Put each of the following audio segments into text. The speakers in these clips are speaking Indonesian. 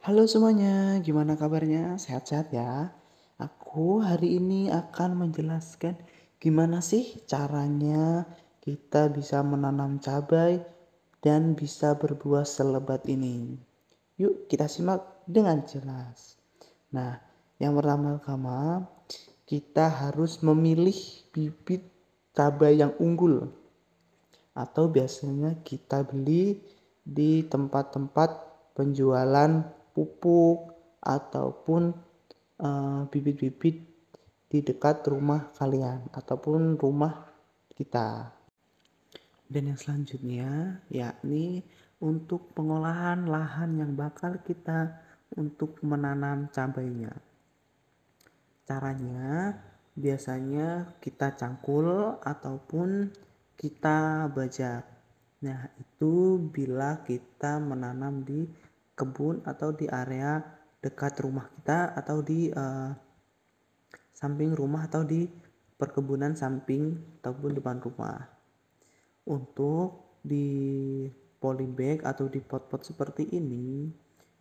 Halo semuanya, gimana kabarnya? Sehat-sehat ya? Aku hari ini akan menjelaskan gimana sih caranya kita bisa menanam cabai dan bisa berbuah selebat ini. Yuk kita simak dengan jelas. Nah, yang pertama-tama kita harus memilih bibit cabai yang unggul atau biasanya kita beli di tempat-tempat penjualan pupuk ataupun eh, bibit-bibit uh, di dekat rumah kalian ataupun rumah kita. Dan yang selanjutnya yakni untuk pengolahan lahan yang bakal kita untuk menanam cabainya. Caranya biasanya kita cangkul ataupun kita bajak. Nah, itu bila kita menanam di kebun atau di area dekat rumah kita atau di uh, samping rumah atau di perkebunan samping ataupun depan rumah. Untuk di polybag atau di pot-pot seperti ini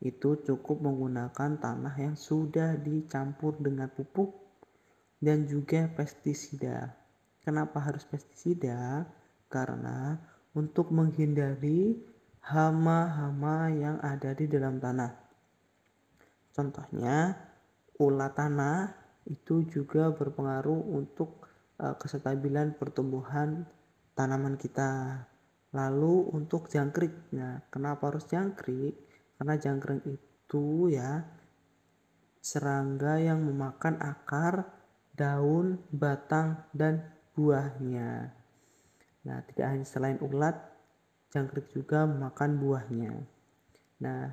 itu cukup menggunakan tanah yang sudah dicampur dengan pupuk dan juga pestisida. Kenapa harus pestisida? Karena untuk menghindari hama-hama yang ada di dalam tanah. Contohnya, ulat tanah itu juga berpengaruh untuk eh, kestabilan pertumbuhan tanaman kita. Lalu untuk jangkrik, nah kenapa harus jangkrik? Karena jangkrik itu ya serangga yang memakan akar, daun, batang, dan buahnya. Nah tidak hanya selain ulat, jangkrik juga memakan buahnya. Nah,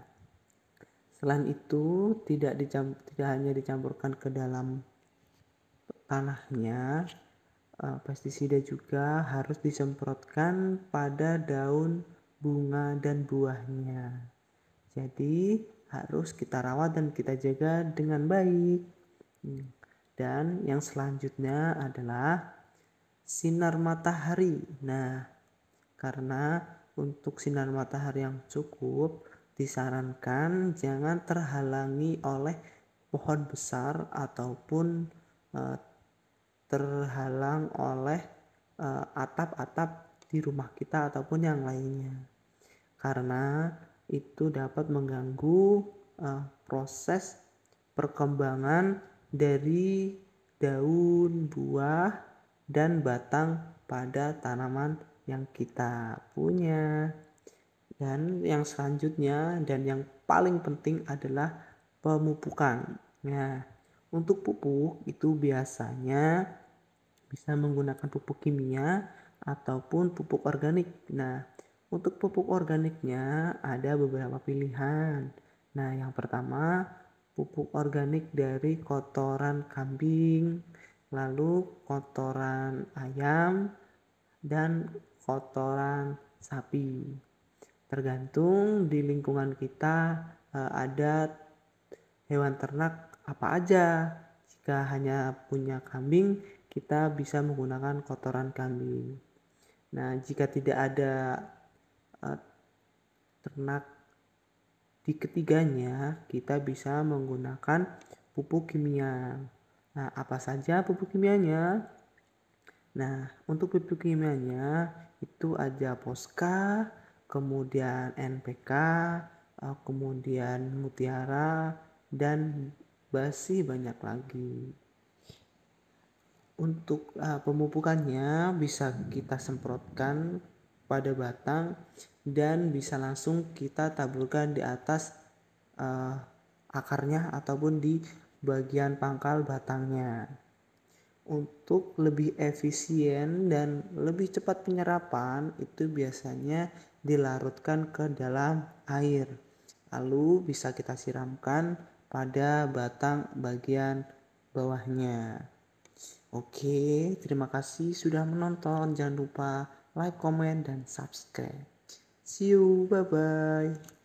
selain itu tidak dicampur, tidak hanya dicampurkan ke dalam tanahnya, uh, pestisida juga harus disemprotkan pada daun, bunga dan buahnya. Jadi harus kita rawat dan kita jaga dengan baik. Hmm, dan yang selanjutnya adalah sinar matahari. Nah, karena untuk sinar matahari yang cukup, disarankan jangan terhalangi oleh pohon besar ataupun eh, terhalang oleh eh, atap-atap di rumah kita ataupun yang lainnya. Karena itu dapat mengganggu eh, proses perkembangan dari daun, buah, dan batang pada tanaman yang kita punya. Dan yang selanjutnya dan yang paling penting adalah pemupukan. Nah, untuk pupuk itu biasanya bisa menggunakan pupuk kimia ataupun pupuk organik. Nah, untuk pupuk organiknya ada beberapa pilihan. Nah, yang pertama pupuk organik dari kotoran kambing, lalu kotoran ayam, dan kotoran sapi. Tergantung di lingkungan kita eh, ada hewan ternak apa aja. Jika hanya punya kambing, kita bisa menggunakan kotoran kambing. Nah, jika tidak ada eh, ternak di ketiganya, kita bisa menggunakan pupuk kimia. Nah, apa saja pupuk kimianya? Nah, untuk pupuk kimianya itu ada Poska, kemudian NPK, eh, kemudian Mutiara, dan masih banyak lagi. Untuk uh, pemupukannya bisa kita semprotkan pada batang dan bisa langsung kita taburkan di atas uh, akarnya ataupun di bagian pangkal batangnya untuk lebih efisien dan lebih cepat penyerapan itu biasanya dilarutkan ke dalam air. Lalu bisa kita siramkan pada batang bagian bawahnya. Oke, terima kasih sudah menonton. Jangan lupa like, comment, dan subscribe. See you, bye-bye.